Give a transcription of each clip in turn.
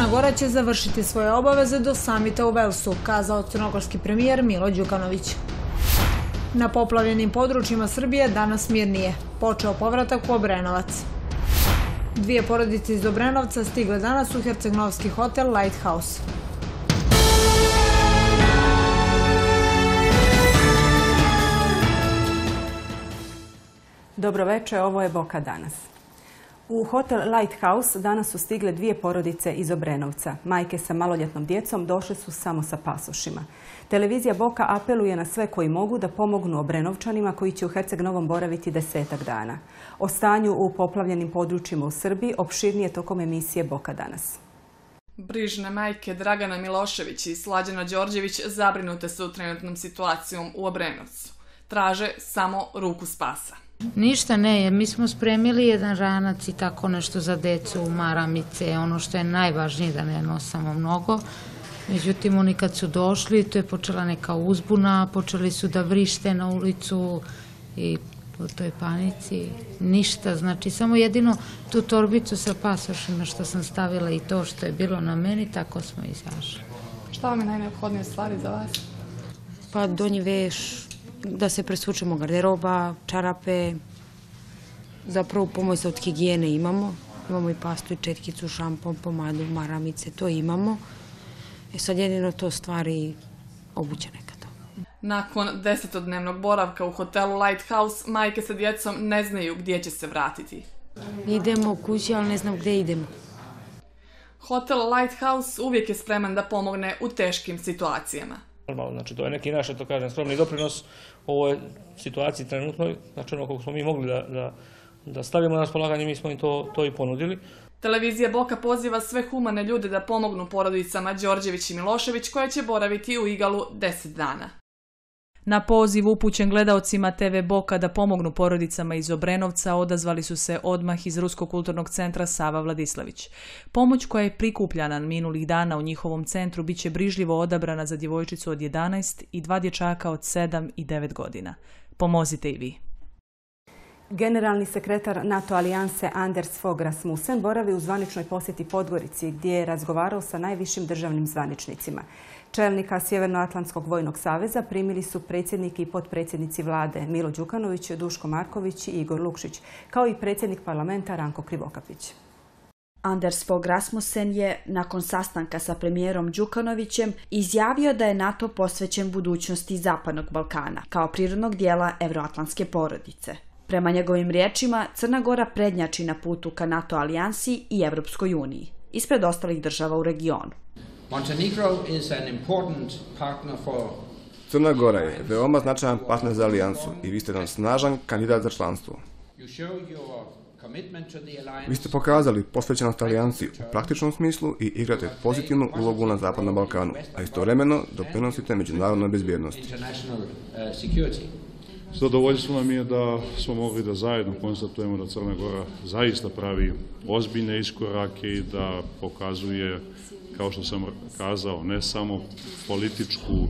Crna Gora će završiti svoje obaveze do samita u Velsu, kazao crnogorski premijer Milo Đukanović. Na poplavljenim područjima Srbije danas nije. Počeo povratak u Obrenovac. Dvije porodice iz Obrenovca stigle danas u Hercegnovski hotel Lighthouse. Dobroveče, ovo je Boka danas. U hotel Lighthouse danas su stigle dvije porodice iz Obrenovca. Majke sa maloljetnom djecom došle su samo sa pasošima. Televizija Boka apeluje na sve koji mogu da pomognu Obrenovčanima koji će u Herceg Novom boraviti desetak dana. O stanju u poplavljenim područjima u Srbiji opširnije tokom emisije Boka danas. Brižne majke Dragana Milošević i Slađena Đorđević zabrinute su trenutnom situacijom u Obrenovcu. Traže samo ruku spasa. Ništa ne, mi smo spremili jedan ranac i tako nešto za decu, maramice, ono što je najvažnije da ne nosamo mnogo. Međutim, oni kad su došli, to je počela neka uzbuna, počeli su da vrište na ulicu i u toj panici, ništa, znači samo jedino tu torbicu sa pasošima što sam stavila i to što je bilo na meni, tako smo izašli. Šta vam je najneophodnije stvari za vas? Pa donji veš, da se presučemo garderoba, čarape, zapravo pomoć od higijene imamo, imamo i pastu i četkicu, šampon, pomadu, maramice, to imamo. E sad jedino to stvari obuće nekada. Nakon desetodnevnog boravka u hotelu Lighthouse, majke sa djecom ne znaju gdje će se vratiti. Idemo kući, ali ne znam gdje idemo. Hotel Lighthouse uvijek je spreman da pomogne u teškim situacijama znači to je neki naš, to kažem, skromni doprinos ovoj situaciji trenutnoj, znači ono koliko smo mi mogli da, stavimo na raspolaganje, mi smo im to, to i ponudili. Televizija Boka poziva sve humane ljude da pomognu porodicama Đorđević i Milošević koja će boraviti u Igalu 10 dana. Na poziv upućen gledaocima TV Boka da pomognu porodicama iz Obrenovca odazvali su se odmah iz Ruskog kulturnog centra Sava Vladislavić. Pomoć koja je prikupljana minulih dana u njihovom centru bit će brižljivo odabrana za djevojčicu od 11 i dva dječaka od 7 i 9 godina. Pomozite i vi. Generalni sekretar NATO alijanse Anders Fogras Rasmussen boravi u zvaničnoj posjeti Podgorici gdje je razgovarao sa najvišim državnim zvaničnicima. Čelnika Sjevernoatlantskog vojnog saveza primili su predsjednik i potpredsjednici vlade Milo Đukanović, Duško Marković i Igor Lukšić, kao i predsjednik parlamenta Ranko Krivokapić. Anders Fogh Rasmussen je, nakon sastanka sa premijerom Đukanovićem, izjavio da je NATO posvećen budućnosti Zapadnog Balkana kao prirodnog dijela euroatlantske porodice. Prema njegovim riječima, Crna Gora prednjači na putu ka NATO alijansi i Evropskoj uniji, ispred ostalih država u regionu. Montenegro is an important partner Crna Gora je veoma značajan partner za alijansu i vi ste nam snažan kandidat za članstvo. Vi ste pokazali posvećenost alijanci u praktičnom smislu i igrate pozitivnu ulogu na Zapadnom Balkanu, a istovremeno doprinosite međunarodnoj bezbjednosti. Uh, Zadovoljstvo nam je da smo mogli da zajedno konstatujemo da Crna Gora zaista pravi ozbiljne iskorake i da pokazuje kao što sam kazao, ne samo političku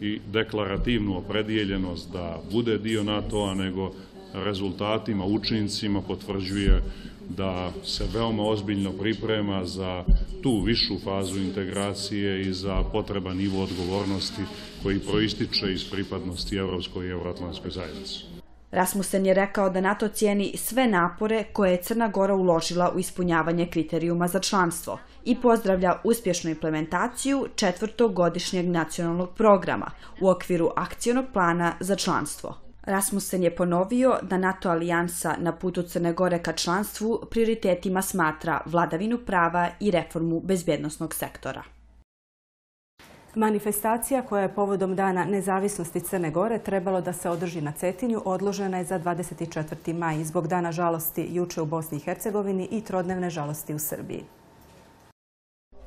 i deklarativnu opredijeljenost da bude dio NATO-a, nego rezultatima, učincima potvrđuje da se veoma ozbiljno priprema za tu višu fazu integracije i za potreban nivo odgovornosti koji proističe iz pripadnosti Evropskoj i Euroatlantskoj zajednici. Rasmussen je rekao da NATO cijeni sve napore koje je Crna Gora uložila u ispunjavanje kriterijuma za članstvo i pozdravlja uspješnu implementaciju četvrtog godišnjeg nacionalnog programa u okviru akcionog plana za članstvo. Rasmussen je ponovio da NATO alijansa na putu Crne Gore ka članstvu prioritetima smatra vladavinu prava i reformu bezbjednostnog sektora. Manifestacija koja je povodom Dana nezavisnosti Crne Gore trebalo da se održi na Cetinju, odložena je za 24. maj zbog Dana žalosti juče u Bosni i Hercegovini i trodnevne žalosti u Srbiji.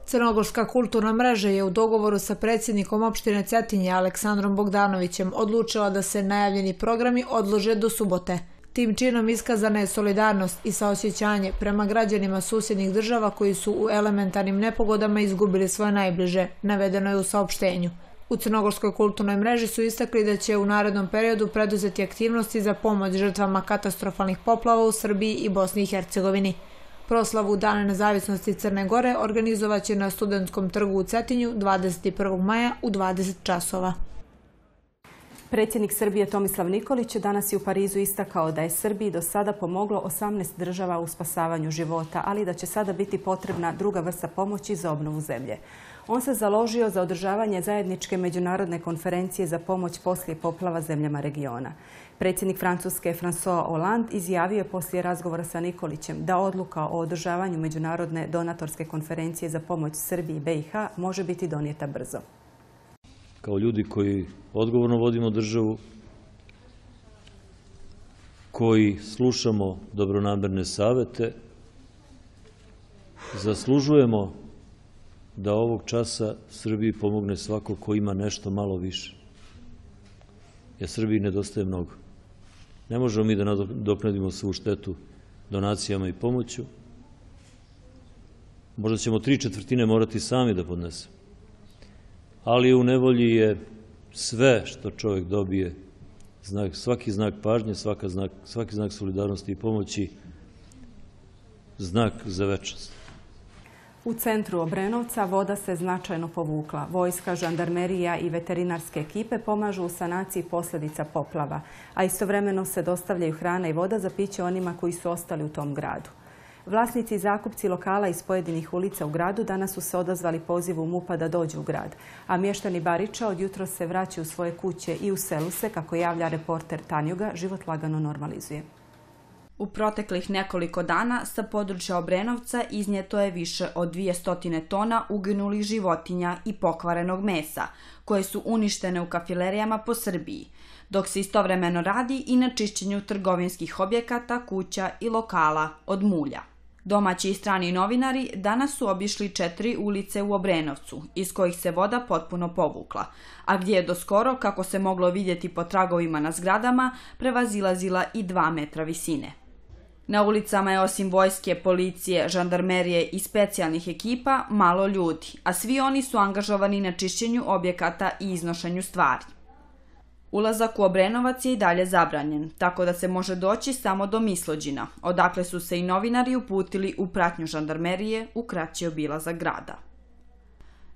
Crnogorska kulturna mreža je u dogovoru sa predsjednikom opštine Cetinje Aleksandrom Bogdanovićem odlučila da se najavljeni programi odlože do subote – Tim činom iskazana je solidarnost i saosjećanje prema građanima susjednih država koji su u elementarnim nepogodama izgubili svoje najbliže, navedeno je u saopštenju. U Crnogorskoj kulturnoj mreži su istakli da će u narednom periodu preduzeti aktivnosti za pomoć žrtvama katastrofalnih poplava u Srbiji i Bosni i Hercegovini. Proslavu Dana nezavisnosti Crne Gore organizovat će na studentskom trgu u Cetinju 21. maja u 20.00. časova. Predsjednik Srbije Tomislav Nikolić danas je u Parizu istakao da je Srbiji do sada pomoglo 18 država u spasavanju života, ali da će sada biti potrebna druga vrsta pomoći za obnovu zemlje. On se založio za održavanje zajedničke međunarodne konferencije za pomoć poslije poplava zemljama regiona. Predsjednik Francuske François Hollande izjavio je poslije razgovora sa Nikolićem da odluka o održavanju međunarodne donatorske konferencije za pomoć Srbiji i BiH može biti donijeta brzo kao ljudi koji odgovorno vodimo državu, koji slušamo dobronamerne savete, zaslužujemo da ovog časa Srbiji pomogne svako ko ima nešto malo više. Jer Srbiji nedostaje mnogo. Ne možemo mi da nadoknadimo svu štetu donacijama i pomoću. Možda ćemo tri četvrtine morati sami da podnesemo ali u nevolji je sve što čovjek dobije, svaki znak pažnje, znak, svaki znak solidarnosti i pomoći, znak za večnost. U centru Obrenovca voda se značajno povukla. Vojska, žandarmerija i veterinarske ekipe pomažu u sanaciji posljedica poplava, a istovremeno se dostavljaju hrana i voda za piće onima koji su ostali u tom gradu. Vlasnici i zakupci lokala iz pojedinih ulica u gradu danas su se odazvali pozivu MUPA da dođu u grad, a mještani Barića od jutro se vraćaju u svoje kuće i u selu se, kako javlja reporter Tanjuga, život lagano normalizuje. U proteklih nekoliko dana sa područja Obrenovca iznijeto je više od 200 tona uginulih životinja i pokvarenog mesa, koje su uništene u kafilerijama po Srbiji, dok se istovremeno radi i na čišćenju trgovinskih objekata, kuća i lokala od mulja. Domaći i strani novinari danas su obišli četiri ulice u Obrenovcu, iz kojih se voda potpuno povukla, a gdje je doskoro, kako se moglo vidjeti po tragovima na zgradama, prevazilazila i dva metra visine. Na ulicama je osim vojske, policije, žandarmerije i specijalnih ekipa malo ljudi, a svi oni su angažovani na čišćenju objekata i iznošenju stvari. Ulazak u Obrenovac je i dalje zabranjen, tako da se može doći samo do Mislođina, odakle su se i novinari uputili u pratnju žandarmerije u kraći obilazak grada.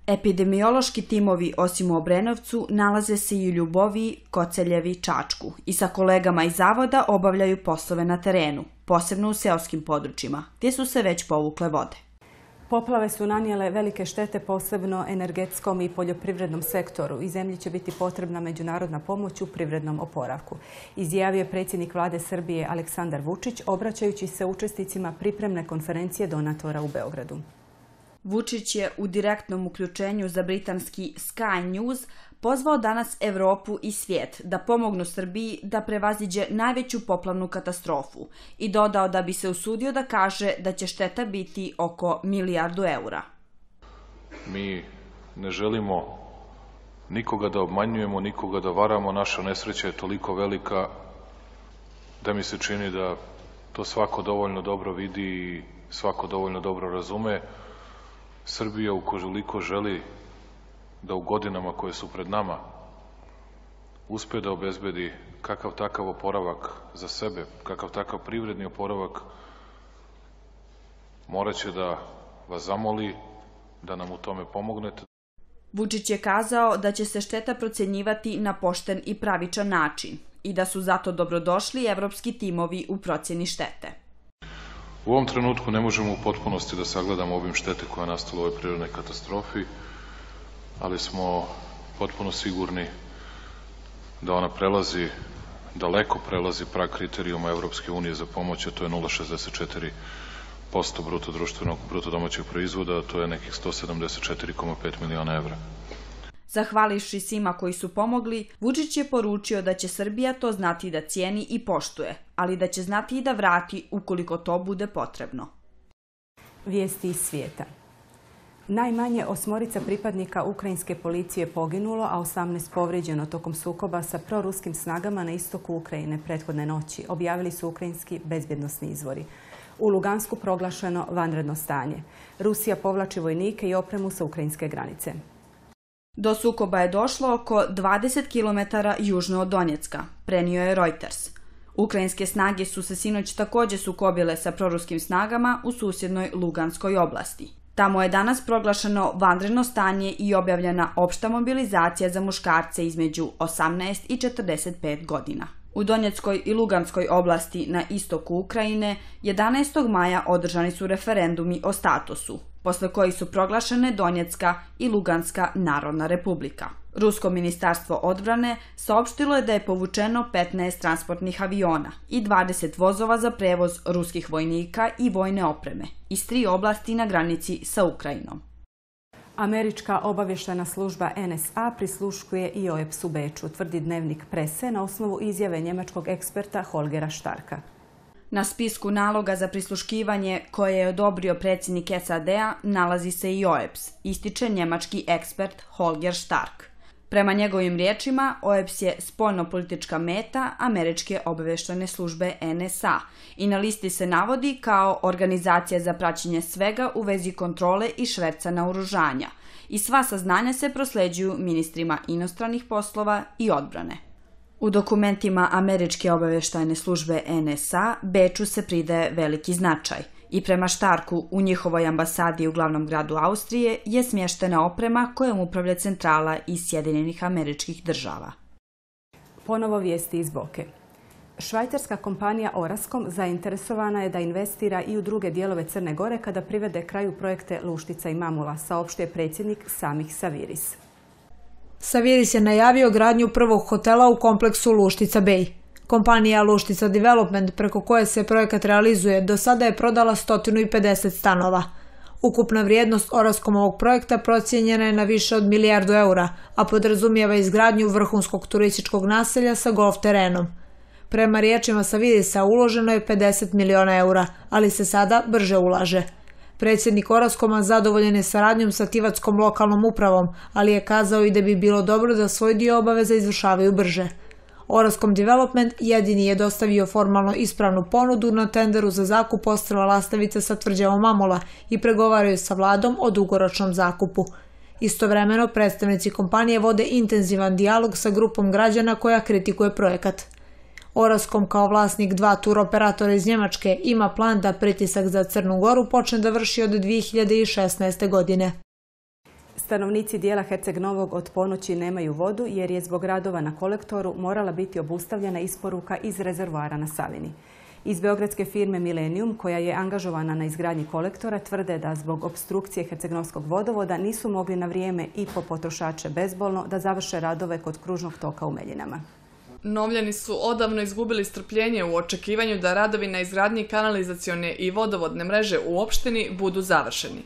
Epidemiološki timovi osim u Obrenovcu nalaze se i u Ljuboviji, Koceljevi, Čačku i sa kolegama iz zavoda obavljaju poslove na terenu, posebno u seoskim područjima, gdje su se već povukle vode. Poplave su nanijele velike štete posebno energetskom i poljoprivrednom sektoru i zemlji će biti potrebna međunarodna pomoć u privrednom oporavku. Izjavio je predsjednik vlade Srbije Aleksandar Vučić obraćajući se učesticima pripremne konferencije donatora u Beogradu. Vučić je u direktnom uključenju za britanski Sky News pozvao danas Europu i svijet da pomognu Srbiji da prevaziđe najveću poplavnu katastrofu i dodao da bi se usudio da kaže da će šteta biti oko milijardu eura. Mi ne želimo nikoga da obmanjujemo, nikoga da varamo. Naša nesreća je toliko velika da mi se čini da to svako dovoljno dobro vidi i svako dovoljno dobro razume. Srbija ukoliko želi da u godinama koje su pred nama uspe da obezbedi kakav takav oporavak za sebe, kakav takav privredni oporavak, morat će da vas zamoli da nam u tome pomognete. Vučić je kazao da će se šteta procjenjivati na pošten i pravičan način i da su zato dobrodošli evropski timovi u procjeni štete. U ovom trenutku ne možemo u potpunosti da sagledamo obim štete koja je nastala u ovoj prirodnoj katastrofi, ali smo potpuno sigurni da ona prelazi, daleko prelazi prag kriterijuma Europske unije za pomoć, a to je 0,64% bruto domaćeg proizvoda, a to je nekih 174,5 miliona evra. Zahvališi svima koji su pomogli, Vučić je poručio da će Srbija to znati da cijeni i poštuje, ali da će znati i da vrati ukoliko to bude potrebno. Vijesti iz svijeta. Najmanje osmorica pripadnika ukrajinske policije poginulo, a 18 povrijeđeno tokom sukoba sa proruskim snagama na istoku Ukrajine prethodne noći, objavili su ukrajinski bezbjednostni izvori. U Lugansku proglašeno vanredno stanje. Rusija povlači vojnike i opremu sa ukrajinske granice. Do sukoba je došlo oko 20 km južno od Donjecka, prenio je Reuters. Ukrajinske snage su se sinoć također sukobile sa proruskim snagama u susjednoj Luganskoj oblasti. Tamo je danas proglašeno vanredno stanje i objavljena opšta mobilizacija za muškarce između 18 i 45 godina. U Donjeckoj i Luganskoj oblasti na istoku Ukrajine 11. maja održani su referendumi o statusu, posle kojih su proglašene Donjecka i Luganska narodna republika. Rusko ministarstvo odbrane saopštilo je da je povučeno 15 transportnih aviona i 20 vozova za prevoz ruskih vojnika i vojne opreme iz tri oblasti na granici sa Ukrajinom. Američka obavještena služba NSA prisluškuje i OEPS u Beču, tvrdi dnevnik prese na osnovu izjave njemačkog eksperta Holgera Štarka. Na spisku naloga za prisluškivanje koje je odobrio predsjednik SAD-a nalazi se i OEPS, ističe njemački ekspert Holger Stark. Prema njegovim riječima, OEPS je spoljno-politička meta američke obavještajne službe NSA i na listi se navodi kao organizacija za praćenje svega u vezi kontrole i šverca naoružanja i sva saznanja se prosleđuju ministrima inostranih poslova i odbrane. U dokumentima američke obaveštajne službe NSA Beču se pride veliki značaj – i prema Štarku u njihovoj ambasadi u glavnom gradu Austrije je smještena oprema kojom upravlja centrala iz Sjedinjenih američkih država. Ponovo vijesti iz Boke. Švajcarska kompanija Oraskom zainteresovana je da investira i u druge dijelove Crne Gore kada privede kraju projekte Luštica i Mamula, je predsjednik samih Saviris. Saviris je najavio gradnju prvog hotela u kompleksu Luštica Bay. Kompanija Luštica Development preko koje se projekat realizuje do sada je prodala 150 stanova. Ukupna vrijednost oraskom ovog projekta procijenjena je na više od milijardu eura, a podrazumijeva izgradnju vrhunskog turističkog naselja sa golf terenom. Prema riječima Savidisa uloženo je 50 miliona eura, ali se sada brže ulaže. Predsjednik Oraskoma zadovoljen je saradnjom sa Tivatskom lokalnom upravom, ali je kazao i da bi bilo dobro da svoj dio obaveza izvršavaju brže. Oraskom Development jedini je dostavio formalno ispravnu ponudu na tenderu za zakup ostrava lastavica sa tvrđavom Mamola i pregovaraju sa vladom o dugoročnom zakupu. Istovremeno, predstavnici kompanije vode intenzivan dijalog sa grupom građana koja kritikuje projekat. Oraskom kao vlasnik dva turoperatora iz Njemačke ima plan da pritisak za Crnu Goru počne da vrši od 2016. godine. Stanovnici dijela Herceg Novog od ponoći nemaju vodu jer je zbog radova na kolektoru morala biti obustavljena isporuka iz rezervoara na Savini. Iz beogradske firme Millennium, koja je angažovana na izgradnji kolektora, tvrde da zbog obstrukcije Hercegnovskog vodovoda nisu mogli na vrijeme i po potrošače bezbolno da završe radove kod kružnog toka u Meljinama. Novljani su odavno izgubili strpljenje u očekivanju da radovi na izgradnji kanalizacione i vodovodne mreže u opštini budu završeni.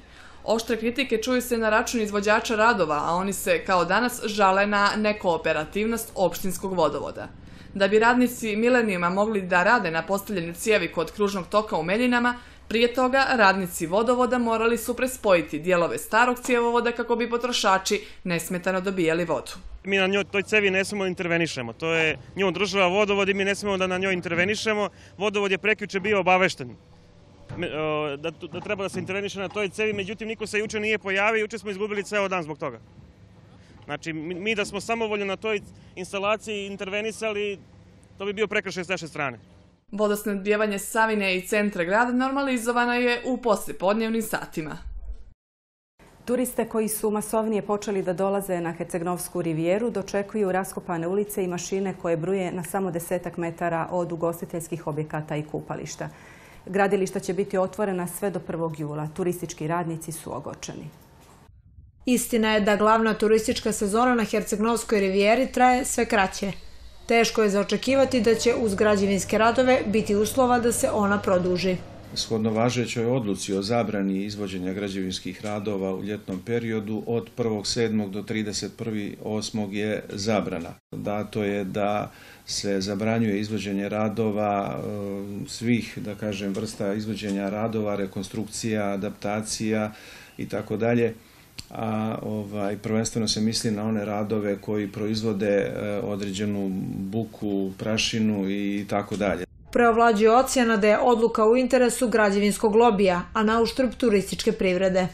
Oštre kritike čuju se na račun izvođača radova, a oni se kao danas žale na nekooperativnost opštinskog vodovoda. Da bi radnici milenijima mogli da rade na postavljenoj cijevi kod kružnog toka u Meljinama, prije toga radnici vodovoda morali su prespojiti dijelove starog cijevovoda kako bi potrošači nesmetano dobijali vodu. Mi na njoj toj cevi ne smemo intervenišemo. To je njom država vodovod i mi ne smemo da na njoj intervenišemo. Vodovod je prekjuče bio obavešten da, treba da se interveniše na toj cevi, međutim niko se juče nije pojavio, juče smo izgubili ceo dan zbog toga. Znači, mi da smo samovoljno na toj instalaciji intervenisali, to bi bio prekršaj s naše strane. Vodosnadbjevanje Savine i centra grada normalizovana je u poslijepodnevnim satima. Turiste koji su masovnije počeli da dolaze na Hercegnovsku rivijeru dočekuju raskopane ulice i mašine koje bruje na samo desetak metara od ugostiteljskih objekata i kupališta. Gradilišta će biti otvorena sve do 1. jula. Turistički radnici su ogočeni. Istina je da glavna turistička sezona na Hercegnovskoj rivijeri traje sve kraće. Teško je zaočekivati da će uz građevinske radove biti uslova da se ona produži shodno važećoj odluci o zabrani izvođenja građevinskih radova u ljetnom periodu od 1.7. do 31.8. je zabrana. Dato je da se zabranjuje izvođenje radova um, svih, da kažem, vrsta izvođenja radova, rekonstrukcija, adaptacija i tako dalje a ovaj, prvenstveno se misli na one radove koji proizvode e, određenu buku, prašinu i tako dalje. Preovlađuje ocjena da je odluka u interesu građevinskog lobija, a na uštrb turističke privrede.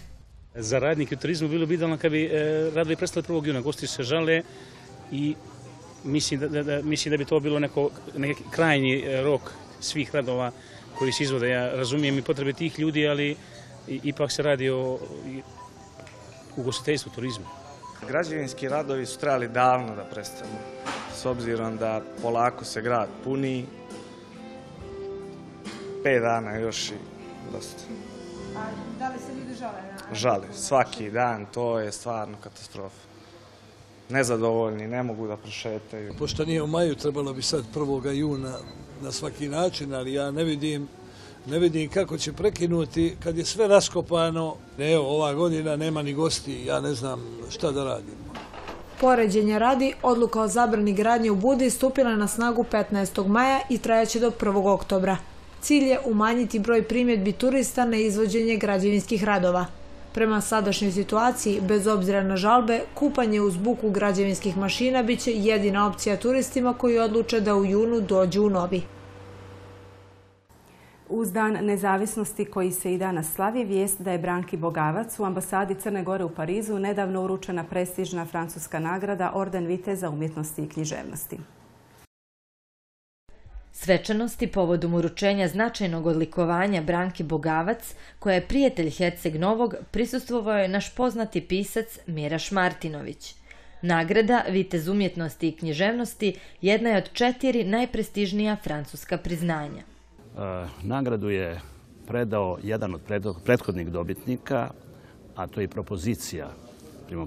Za radnike u turizmu bilo bi idealno kada bi e, radili prestali 1. juna. Gosti se žale i mislim da, bi to bilo neko, neki krajnji e, rok svih radova koji se izvode. Ja razumijem i potrebe tih ljudi, ali ipak se radi o ugostiteljstvu, turizmu. Građevinski radovi su trebali davno da prestanu, s obzirom da polako se grad puni, pet dana još i dosta. A da li se ljudi žale? Žale, svaki dan, to je stvarno katastrofa. Nezadovoljni, ne mogu da prošetaju. Pošto nije u maju, trebalo bi sad 1. juna na svaki način, ali ja ne vidim ne vidim kako će prekinuti kad je sve raskopano. Evo, ova godina nema ni gosti, ja ne znam šta da radimo. Poređenje radi, odluka o zabrani gradnje u Budi stupila na snagu 15. maja i trajaće do 1. oktobra. Cilj je umanjiti broj primjedbi turista na izvođenje građevinskih radova. Prema sadašnjoj situaciji, bez obzira na žalbe, kupanje uz buku građevinskih mašina bit će jedina opcija turistima koji odluče da u junu dođu u Novi. Uz dan nezavisnosti koji se i danas slavi, vijest da je Branki Bogavac u ambasadi Crne Gore u Parizu nedavno uručena prestižna francuska nagrada Orden Viteza umjetnosti i književnosti. Svečanosti povodom uručenja značajnog odlikovanja Branki Bogavac, koja je prijatelj Herceg Novog, prisustvovao je naš poznati pisac Miraš Martinović. Nagrada Vitez umjetnosti i književnosti jedna je od četiri najprestižnija francuska priznanja. E, nagradu je predao jedan od prethodnih dobitnika, a to je propozicija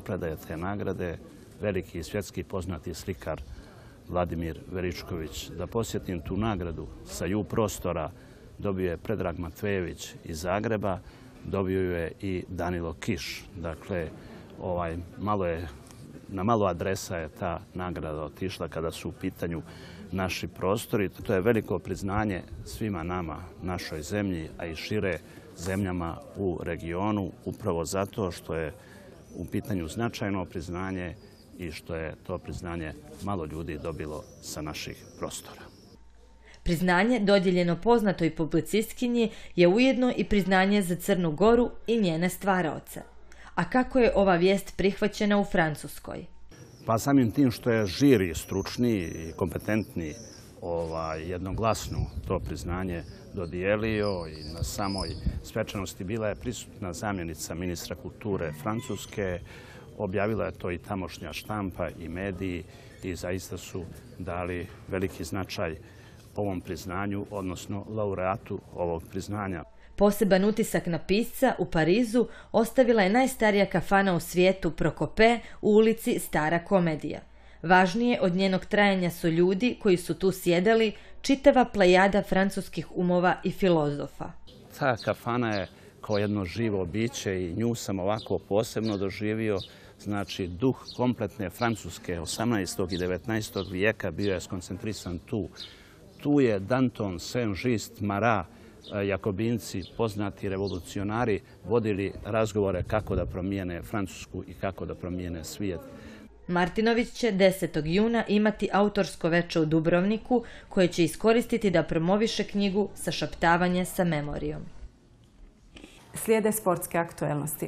predaje te nagrade, veliki svjetski poznati slikar Vladimir Veričković. Da posjetim tu nagradu sa ju prostora dobio je Predrag Matvejević iz Zagreba, dobio je i Danilo Kiš. Dakle, ovaj, malo je, na malo adresa je ta nagrada otišla kada su u pitanju naši prostori. To je veliko priznanje svima nama, našoj zemlji, a i šire zemljama u regionu, upravo zato što je u pitanju značajno priznanje i što je to priznanje malo ljudi dobilo sa naših prostora. Priznanje dodijeljeno poznatoj publicistkinji je ujedno i priznanje za Crnu Goru i njene stvaraoce. A kako je ova vijest prihvaćena u Francuskoj? Pa samim tim što je žiri stručni i kompetentni jednoglasno to priznanje dodijelio i na samoj svečanosti bila je prisutna zamjenica ministra kulture Francuske, Objavila je to i tamošnja štampa i mediji i zaista su dali veliki značaj ovom priznanju, odnosno laureatu ovog priznanja. Poseban utisak na pisca u Parizu ostavila je najstarija kafana u svijetu Prokope u ulici Stara komedija. Važnije od njenog trajanja su ljudi koji su tu sjedali, čitava plejada francuskih umova i filozofa. Ta kafana je kao jedno živo biće i nju sam ovako posebno doživio Znači, duh kompletne Francuske 18. i 19. vijeka bio je skoncentrisan tu. Tu je Danton, Saint-Just, Marat, e, jakobinci, poznati revolucionari, vodili razgovore kako da promijene Francusku i kako da promijene svijet. Martinović će 10. juna imati autorsko veče u Dubrovniku koje će iskoristiti da promoviše knjigu šaptavanje sa memorijom. Slijede sportske aktuelnosti.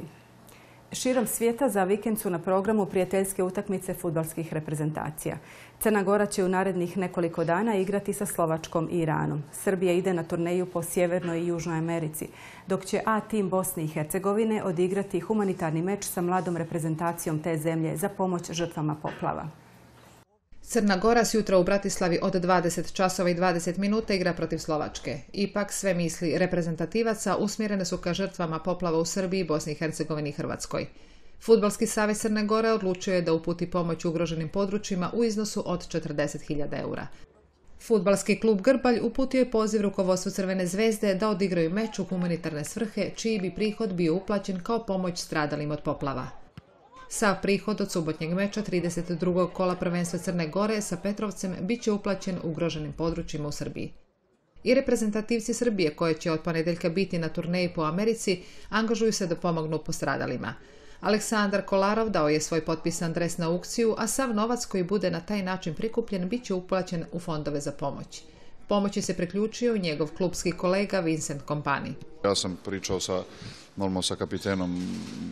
Širom svijeta za vikend su na programu prijateljske utakmice futbalskih reprezentacija. Crna Gora će u narednih nekoliko dana igrati sa Slovačkom i Iranom. Srbija ide na turneju po Sjevernoj i Južnoj Americi, dok će A tim Bosne i Hercegovine odigrati humanitarni meč sa mladom reprezentacijom te zemlje za pomoć žrtvama poplava. Crna Gora s jutra u Bratislavi od 20 časova i 20 minuta igra protiv Slovačke. Ipak sve misli reprezentativaca usmjerene su ka žrtvama poplava u Srbiji, Bosni i Hercegovini i Hrvatskoj. Futbalski savez Crne Gore odlučio je da uputi pomoć ugroženim područjima u iznosu od 40.000 eura. Futbalski klub Grbalj uputio je poziv rukovodstvu Crvene zvezde da odigraju meč u humanitarne svrhe, čiji bi prihod bio uplaćen kao pomoć stradalim od poplava. Sav prihod od subotnjeg meča 32. kola prvenstva Crne Gore sa Petrovcem bit će uplaćen ugroženim područjima u Srbiji. I reprezentativci Srbije, koje će od ponedeljka biti na turneji po Americi, angažuju se da pomognu postradalima. Aleksandar Kolarov dao je svoj potpisan dres na aukciju, a sav novac koji bude na taj način prikupljen bit će uplaćen u fondove za pomoć. Pomoći se priključio njegov klubski kolega Vincent Kompani. Ja sam pričao sa normalno sa kapitenom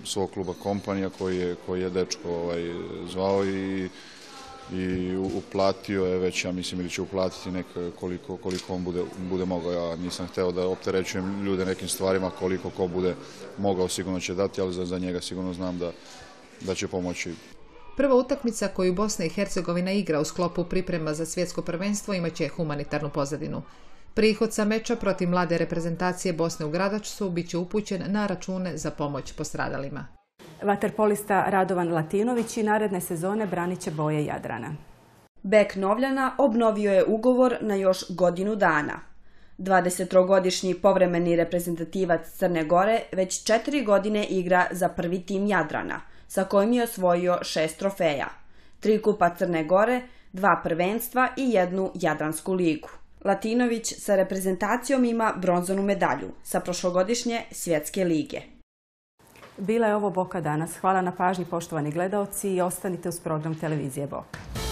svog kluba kompanija koji je, dečko ovaj, zvao i, uplatio je već, ja mislim, ili će uplatiti koliko, on bude, mogao. Ja nisam hteo da opterećujem ljude nekim stvarima koliko ko bude mogao sigurno će dati, ali za, njega sigurno znam da, da će pomoći. Prva utakmica koju Bosna i Hercegovina igra u sklopu priprema za svjetsko prvenstvo imaće humanitarnu pozadinu. Prihod sa meča protiv mlade reprezentacije Bosne u Gradačcu bit će upućen na račune za pomoć postradalima. Vaterpolista Radovan Latinović i naredne sezone branit će boje Jadrana. Bek Novljana obnovio je ugovor na još godinu dana. 23-godišnji povremeni reprezentativac Crne Gore već četiri godine igra za prvi tim Jadrana, sa kojim je osvojio šest trofeja, tri kupa Crne Gore, dva prvenstva i jednu Jadransku ligu. Latinović sa reprezentacijom ima bronzanu medalju sa prošlogodišnje svjetske lige. Bila je ovo Boka danas. Hvala na pažnji poštovani gledaoci i ostanite uz program televizije Boka.